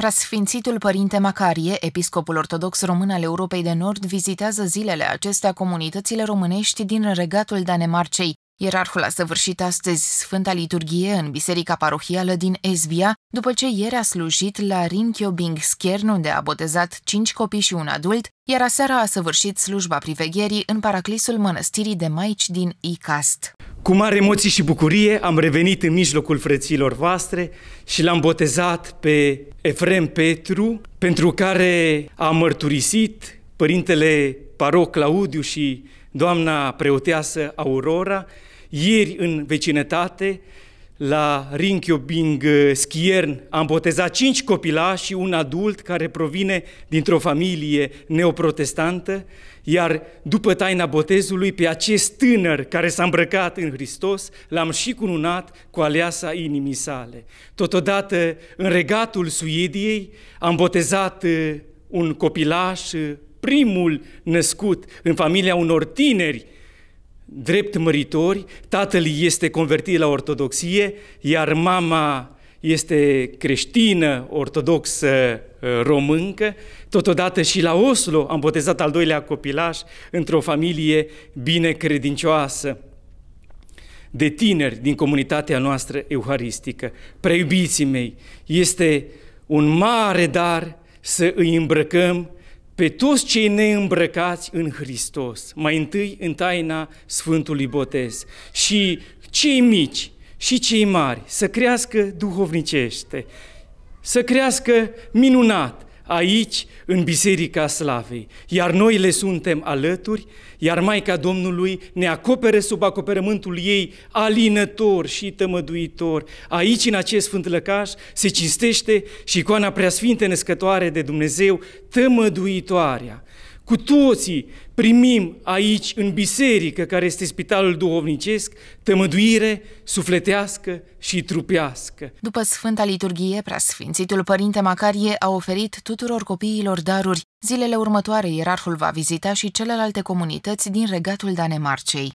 Preasfințitul Părinte Macarie, episcopul ortodox român al Europei de Nord, vizitează zilele acestea comunitățile românești din regatul Danemarcei. Ierarhul a săvârșit astăzi Sfânta Liturghie în Biserica Parohială din Esbia, după ce ieri a slujit la Rinchiobing Schern, unde a botezat cinci copii și un adult, iar aseara a săvârșit slujba privegherii în paraclisul mănăstirii de maici din Icast. Cu mare emoții și bucurie am revenit în mijlocul frăților voastre și l-am botezat pe Efrem Petru, pentru care a mărturisit Părintele Paroc Claudiu și doamna preoteasă Aurora, ieri în vecinătate la Rinchiobing eh, Schiern am botezat cinci copilași și un adult care provine dintr-o familie neoprotestantă, iar după taina botezului, pe acest tânăr care s-a îmbrăcat în Hristos, l-am și cununat cu aleasa inimii sale. Totodată, în regatul Suediei, am botezat eh, un copilaș, eh, primul născut în familia unor tineri drept măritori, tatăl este convertit la ortodoxie, iar mama este creștină, ortodoxă, uh, româncă. Totodată și la Oslo am botezat al doilea copilaș într-o familie bine credincioasă de tineri din comunitatea noastră euharistică. Preiubiții mei, este un mare dar să îi îmbrăcăm pe toți cei neîmbrăcați în Hristos, mai întâi în taina Sfântului Botez și cei mici și cei mari să crească duhovnicește, să crească minunat, aici, în Biserica Slavei, iar noi le suntem alături, iar Maica Domnului ne acopere sub acoperământul ei alinător și tămăduitor. Aici, în acest sfânt lăcaș, se cinstește și icoana preasfinte născătoare de Dumnezeu, tămăduitoarea. Cu toții primim aici, în biserică, care este spitalul duhovnicesc, tămăduire sufletească și trupească. După Sfânta Liturghie, preasfințitul Părinte Macarie a oferit tuturor copiilor daruri. Zilele următoare, ierarhul va vizita și celelalte comunități din regatul Danemarcei.